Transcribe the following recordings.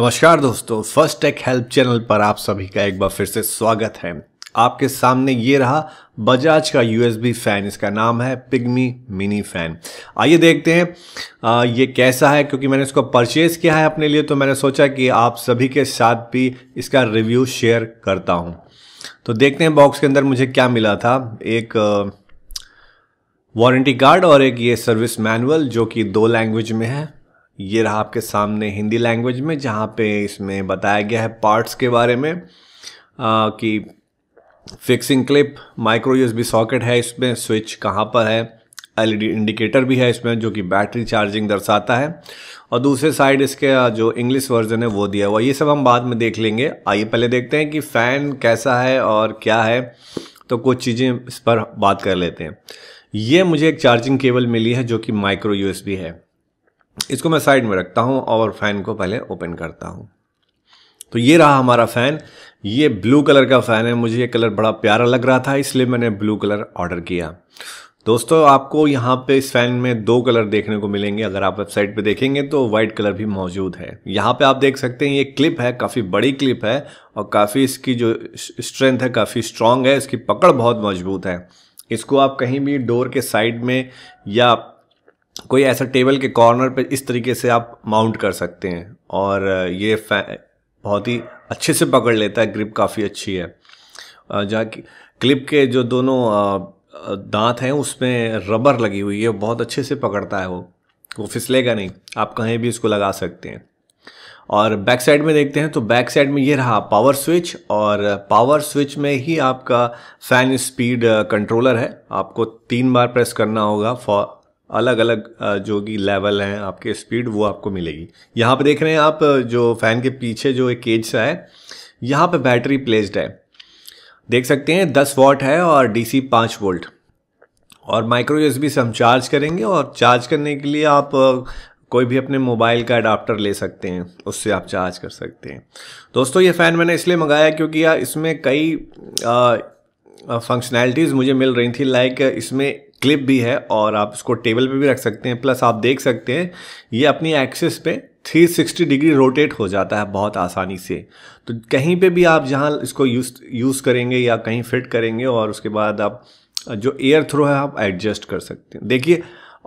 नमस्कार दोस्तों first take help channel पर आप सभी का एक बार फिर से स्वागत है आपके सामने ये रहा बजाज का यूएसबी फैन इसका नाम है पिग्मी मिनी फैन आइए देखते हैं आ, ये कैसा है क्योंकि मैंने इसको परचेज किया है अपने लिए तो मैंने सोचा कि आप सभी के साथ भी इसका रिव्यू शेयर करता हूँ तो देखते हैं बॉक्स के अंदर मुझे क्या मिला था एक वारंटी कार्ड और एक ये सर्विस मैनुअल जो कि दो लैंग्वेज में है ये रहा आपके सामने हिंदी लैंग्वेज में जहाँ पे इसमें बताया गया है पार्ट्स के बारे में आ, कि fixing clip micro USB socket है इसमें स्विच कहाँ पर है एलईडी इंडिकेटर e भी है इसमें जो कि बैटरी चार्जिंग दर्शाता है और दूसरे साइड इसके जो इंग्लिश वर्जन है वो दिया हुआ ये सब हम बाद में देख लेंगे आइए पहले देखते हैं कि फ़ैन कैसा है और क्या है तो कुछ चीज़ें इस पर बात कर लेते हैं ये मुझे एक चार्जिंग केबल मिली है जो कि माइक्रो यूएसबी है इसको मैं साइड में रखता हूँ और फ़ैन को पहले ओपन करता हूँ तो ये रहा हमारा फ़ैन ये ब्लू कलर का फ़ैन है मुझे ये कलर बड़ा प्यारा लग रहा था इसलिए मैंने ब्लू कलर ऑर्डर किया दोस्तों आपको यहाँ पे इस फ़ैन में दो कलर देखने को मिलेंगे अगर आप वेबसाइट पे देखेंगे तो वाइट कलर भी मौजूद है यहाँ पे आप देख सकते हैं ये क्लिप है काफ़ी बड़ी क्लिप है और काफ़ी इसकी जो स्ट्रेंथ है काफ़ी स्ट्रांग है इसकी पकड़ बहुत मजबूत है इसको आप कहीं भी डोर के साइड में या कोई ऐसा टेबल के कॉर्नर पे इस तरीके से आप माउंट कर सकते हैं और ये बहुत ही अच्छे से पकड़ लेता है ग्रिप काफ़ी अच्छी है जहाँ की क्लिप के जो दोनों दांत हैं उसमें रबर लगी हुई है बहुत अच्छे से पकड़ता है वो वो फिसलेगा नहीं आप कहीं भी इसको लगा सकते हैं और बैक साइड में देखते हैं तो बैक साइड में ये रहा पावर स्विच और पावर स्विच में ही आपका फैन स्पीड कंट्रोलर है आपको तीन बार प्रेस करना होगा फॉर अलग अलग जो कि लेवल हैं आपके स्पीड वो आपको मिलेगी यहाँ पर देख रहे हैं आप जो फ़ैन के पीछे जो एक केज सा है यहाँ पर बैटरी प्लेस्ड है देख सकते हैं 10 वॉट है और डीसी 5 वोल्ट और माइक्रो यूएसबी से हम चार्ज करेंगे और चार्ज करने के लिए आप कोई भी अपने मोबाइल का अडाप्टर ले सकते हैं उससे आप चार्ज कर सकते हैं दोस्तों ये फ़ैन मैंने इसलिए मंगाया क्योंकि इसमें कई फंक्शनैलिटीज़ मुझे मिल रही थी लाइक इसमें क्लिप भी है और आप इसको टेबल पे भी रख सकते हैं प्लस आप देख सकते हैं ये अपनी एक्सिस पे 360 डिग्री रोटेट हो जाता है बहुत आसानी से तो कहीं पे भी आप जहाँ इसको यूज यूज़ करेंगे या कहीं फिट करेंगे और उसके बाद आप जो एयर थ्रो है आप एडजस्ट कर सकते हैं देखिए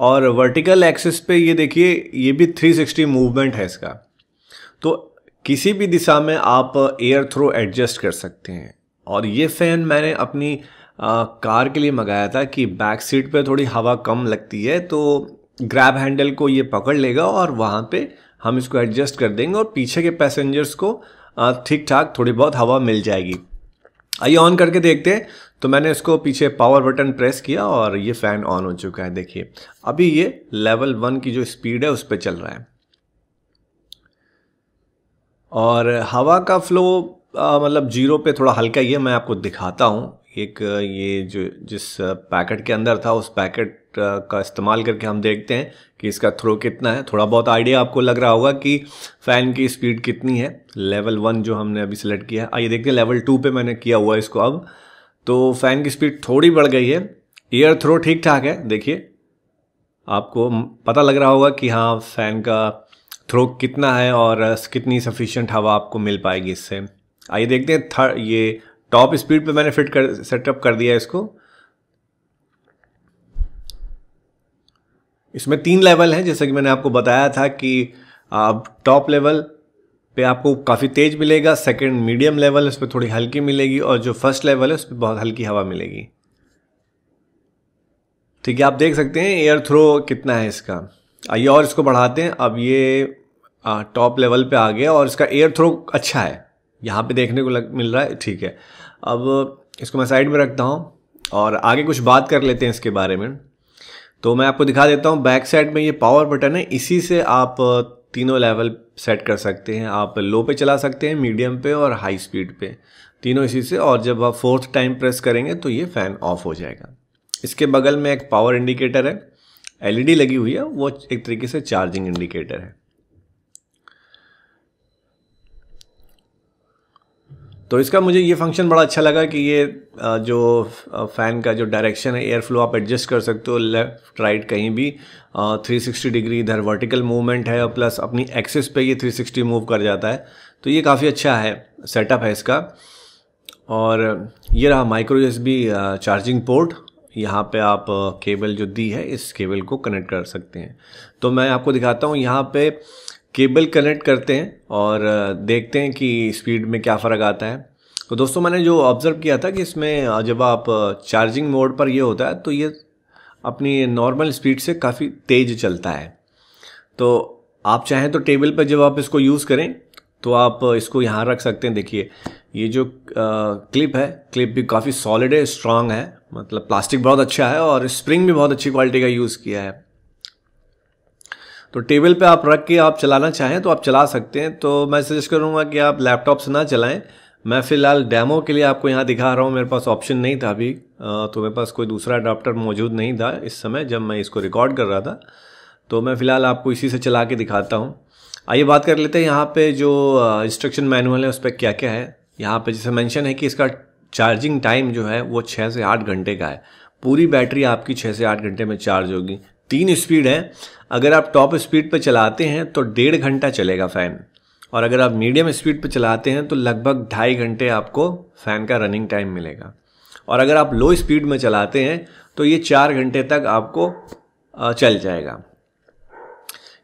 और वर्टिकल एक्सिस पे ये देखिए ये भी 360 मूवमेंट है इसका तो किसी भी दिशा में आप एयर थ्रो एडजस्ट कर सकते हैं और ये फ़ैन मैंने अपनी आ, कार के लिए मंगाया था कि बैक सीट पे थोड़ी हवा कम लगती है तो ग्रैब हैंडल को ये पकड़ लेगा और वहाँ पे हम इसको एडजस्ट कर देंगे और पीछे के पैसेंजर्स को ठीक ठाक थोड़ी बहुत हवा मिल जाएगी आइए ऑन करके देखते हैं तो मैंने इसको पीछे पावर बटन प्रेस किया और ये फ़ैन ऑन हो चुका है देखिए अभी ये लेवल वन की जो स्पीड है उस पर चल रहा है और हवा का फ्लो मतलब जीरो पे थोड़ा हल्का ही है मैं आपको दिखाता हूँ एक ये जो जिस पैकेट के अंदर था उस पैकेट का इस्तेमाल करके हम देखते हैं कि इसका थ्रो कितना है थोड़ा बहुत आइडिया आपको लग रहा होगा कि फ़ैन की स्पीड कितनी है लेवल वन जो हमने अभी सेलेक्ट किया है आइए देखते हैं लेवल टू पे मैंने किया हुआ है इसको अब तो फ़ैन की स्पीड थोड़ी बढ़ गई है एयर थ्रो ठीक ठाक है देखिए आपको पता लग रहा होगा कि हाँ फ़ैन का थ्रो कितना है और कितनी सफिशियंट हवा आपको मिल पाएगी इससे आइए देखते हैं थर्ड ये टॉप स्पीड पे मैंने फिट कर सेटअप कर दिया इसको इसमें तीन लेवल हैं जैसा कि मैंने आपको बताया था कि आप टॉप लेवल पे आपको काफ़ी तेज़ मिलेगा सेकंड मीडियम लेवल उस पर थोड़ी हल्की मिलेगी और जो फर्स्ट लेवल है उस पर बहुत हल्की हवा मिलेगी ठीक है आप देख सकते हैं एयर थ्रो कितना है इसका आइए और इसको बढ़ाते हैं अब ये टॉप लेवल पे आ गया और इसका एयर थ्रो अच्छा है यहाँ पे देखने को लग मिल रहा है ठीक है अब इसको मैं साइड में रखता हूँ और आगे कुछ बात कर लेते हैं इसके बारे में तो मैं आपको दिखा देता हूँ बैक साइड में ये पावर बटन है इसी से आप तीनों लेवल सेट कर सकते हैं आप लो पे चला सकते हैं मीडियम पे और हाई स्पीड पे तीनों इसी से और जब आप फोर्थ टाइम प्रेस करेंगे तो ये फ़ैन ऑफ हो जाएगा इसके बगल में एक पावर इंडिकेटर है एलईडी e लगी हुई है वो एक तरीके से चार्जिंग इंडिकेटर है तो इसका मुझे ये फंक्शन बड़ा अच्छा लगा कि ये जो फ़ैन का जो डायरेक्शन है एयर फ्लो आप एडजस्ट कर सकते हो लेफ़्ट राइट कहीं भी 360 डिग्री इधर वर्टिकल मूवमेंट है और प्लस अपनी एक्सिस पे ये 360 मूव कर जाता है तो ये काफ़ी अच्छा है सेटअप है इसका और ये रहा माइक्रो एस चार्जिंग पोर्ट यहाँ पे आप केबल जो दी है इस केबल को कनेक्ट कर सकते हैं तो मैं आपको दिखाता हूँ यहाँ पे केबल कनेक्ट करते हैं और देखते हैं कि स्पीड में क्या फ़र्क आता है तो दोस्तों मैंने जो ऑब्ज़र्व किया था कि इसमें जब आप चार्जिंग मोड पर यह होता है तो ये अपनी नॉर्मल स्पीड से काफ़ी तेज़ चलता है तो आप चाहें तो टेबल पर जब आप इसको यूज़ करें तो आप इसको यहाँ रख सकते हैं देखिए ये जो आ, क्लिप है क्लिप भी काफ़ी सॉलिड है स्ट्रांग है मतलब प्लास्टिक बहुत अच्छा है और स्प्रिंग भी बहुत अच्छी क्वालिटी का यूज़ किया है तो टेबल पे आप रख के आप चलाना चाहें तो आप चला सकते हैं तो मैं सजेस्ट करूँगा कि आप लैपटॉप से ना चलाएँ मैं फ़िलहाल डेमो के लिए आपको यहाँ दिखा रहा हूँ मेरे पास ऑप्शन नहीं था अभी तो मेरे पास कोई दूसरा अडाप्टर मौजूद नहीं था इस समय जब मैं इसको रिकॉर्ड कर रहा था तो मैं फ़िलहाल आपको इसी से चला के दिखाता हूँ आइए बात कर लेते हैं यहाँ पे जो इंस्ट्रक्शन मैनुअल है उस पर क्या क्या है यहाँ पे जैसे मेंशन है कि इसका चार्जिंग टाइम जो है वो छः से आठ घंटे का है पूरी बैटरी आपकी छः से आठ घंटे में चार्ज होगी तीन स्पीड है अगर आप टॉप स्पीड पर चलाते हैं तो डेढ़ घंटा चलेगा फ़ैन और अगर आप मीडियम स्पीड पर चलाते हैं तो लगभग ढाई घंटे आपको फ़ैन का रनिंग टाइम मिलेगा और अगर आप लो स्पीड में चलाते हैं तो ये चार घंटे तक आपको चल जाएगा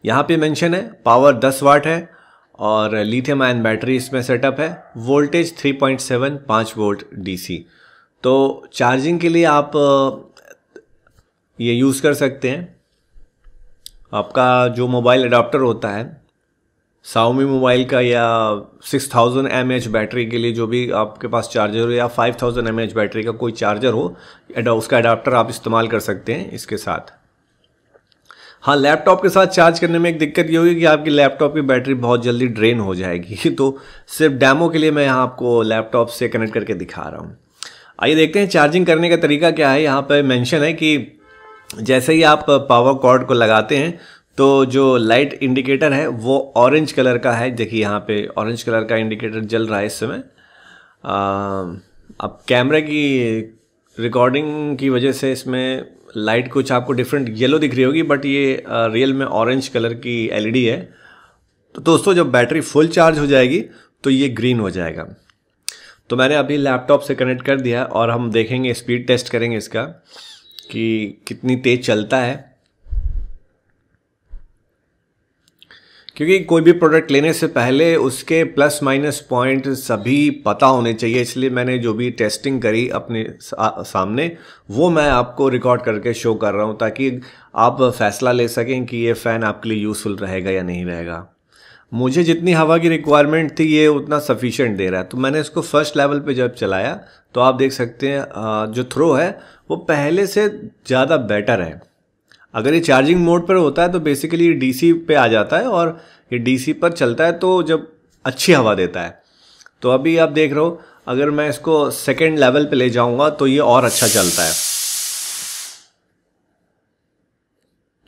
यहाँ पे मेंशन है पावर 10 वाट है और लिथियम आयन बैटरी इसमें सेटअप है वोल्टेज 3.7 5 वोल्ट डीसी तो चार्जिंग के लिए आप ये यूज़ कर सकते हैं आपका जो मोबाइल अडाप्टर होता है साउमी मोबाइल का या 6000 थाउजेंड बैटरी के लिए जो भी आपके पास चार्जर हो या 5000 थाउजेंड बैटरी का कोई चार्जर हो उसका अडाप्टर आप इस्तेमाल कर सकते हैं इसके साथ हाँ लैपटॉप के साथ चार्ज करने में एक दिक्कत ये होगी कि आपकी लैपटॉप की बैटरी बहुत जल्दी ड्रेन हो जाएगी तो सिर्फ डैमो के लिए मैं यहाँ आपको लैपटॉप से कनेक्ट करके दिखा रहा हूँ आइए देखते हैं चार्जिंग करने का तरीका क्या है यहाँ पर मैंशन है कि जैसे ही आप पावर कॉर्ड को लगाते हैं तो जो लाइट इंडिकेटर है वो ऑरेंज कलर का है देखिए यहाँ पे ऑरेंज कलर का इंडिकेटर जल रहा है इस समय अब कैमरे की रिकॉर्डिंग की वजह से इसमें लाइट कुछ आपको डिफरेंट येलो दिख रही होगी बट ये रियल में ऑरेंज कलर की एलईडी है तो दोस्तों जब बैटरी फुल चार्ज हो जाएगी तो ये ग्रीन हो जाएगा तो मैंने अभी लैपटॉप से कनेक्ट कर दिया और हम देखेंगे स्पीड टेस्ट करेंगे इसका कि कितनी तेज चलता है क्योंकि कोई भी प्रोडक्ट लेने से पहले उसके प्लस माइनस पॉइंट सभी पता होने चाहिए इसलिए मैंने जो भी टेस्टिंग करी अपने सामने वो मैं आपको रिकॉर्ड करके शो कर रहा हूँ ताकि आप फैसला ले सकें कि ये फ़ैन आपके लिए यूज़फुल रहेगा या नहीं रहेगा मुझे जितनी हवा की रिक्वायरमेंट थी ये उतना सफिशेंट दे रहा है तो मैंने इसको फर्स्ट लेवल पे जब चलाया तो आप देख सकते हैं जो थ्रो है वो पहले से ज़्यादा बेटर है अगर ये चार्जिंग मोड पर होता है तो बेसिकली ये डीसी पे आ जाता है और ये डीसी पर चलता है तो जब अच्छी हवा देता है तो अभी आप देख रहे हो अगर मैं इसको सेकेंड लेवल पर ले जाऊँगा तो ये और अच्छा चलता है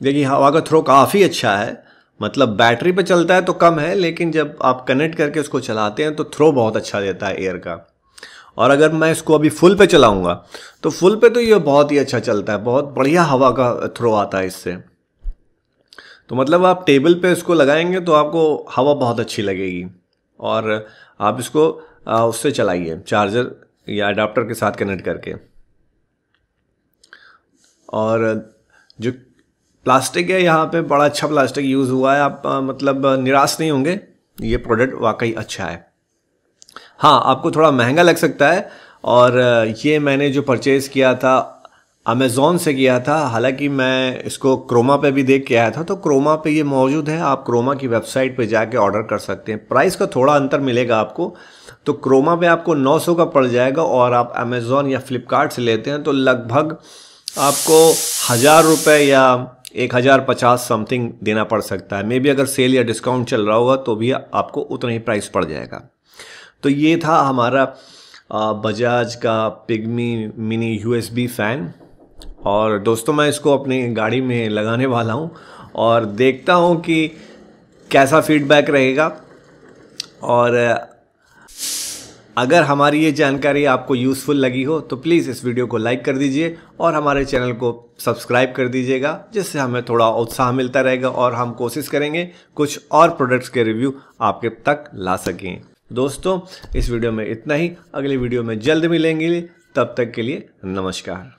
देखिए हवा का थ्रो काफ़ी अच्छा है मतलब बैटरी पे चलता है तो कम है लेकिन जब आप कनेक्ट करके उसको चलाते हैं तो थ्रो बहुत अच्छा देता है एयर का और अगर मैं इसको अभी फुल पे चलाऊंगा तो फुल पे तो ये बहुत ही अच्छा चलता है बहुत बढ़िया हवा का थ्रो आता है इससे तो मतलब आप टेबल पे इसको लगाएंगे तो आपको हवा बहुत अच्छी लगेगी और आप इसको उससे चलाइए चार्जर या अडाप्टर के साथ कनेक्ट करके और जो प्लास्टिक है यहाँ पे बड़ा अच्छा प्लास्टिक यूज़ हुआ है आप मतलब निराश नहीं होंगे ये प्रोडक्ट वाकई अच्छा है हाँ आपको थोड़ा महंगा लग सकता है और ये मैंने जो परचेज़ किया था अमेज़ोन से किया था हालांकि मैं इसको क्रोमा पे भी देख के आया था तो क्रोमा पे ये मौजूद है आप क्रोमा की वेबसाइट पे जाके ऑर्डर कर सकते हैं प्राइस का थोड़ा अंतर मिलेगा आपको तो क्रोमा पे आपको 900 का पड़ जाएगा और आप अमेज़ोन या फ्लिपकार्ट से लेते हैं तो लगभग आपको हज़ार रुपये या एक हज़ार पचास समथिंग देना पड़ सकता है मे बी अगर सेल या डिस्काउंट चल रहा होगा तो भी आपको उतना ही प्राइस पड़ जाएगा तो ये था हमारा बजाज का पिगमी मिनी यू फ़ैन और दोस्तों मैं इसको अपनी गाड़ी में लगाने वाला हूँ और देखता हूँ कि कैसा फीडबैक रहेगा और अगर हमारी ये जानकारी आपको यूज़फुल लगी हो तो प्लीज़ इस वीडियो को लाइक कर दीजिए और हमारे चैनल को सब्सक्राइब कर दीजिएगा जिससे हमें थोड़ा उत्साह मिलता रहेगा और हम कोशिश करेंगे कुछ और प्रोडक्ट्स के रिव्यू आपके तक ला सकें दोस्तों इस वीडियो में इतना ही अगले वीडियो में जल्द मिलेंगे तब तक के लिए नमस्कार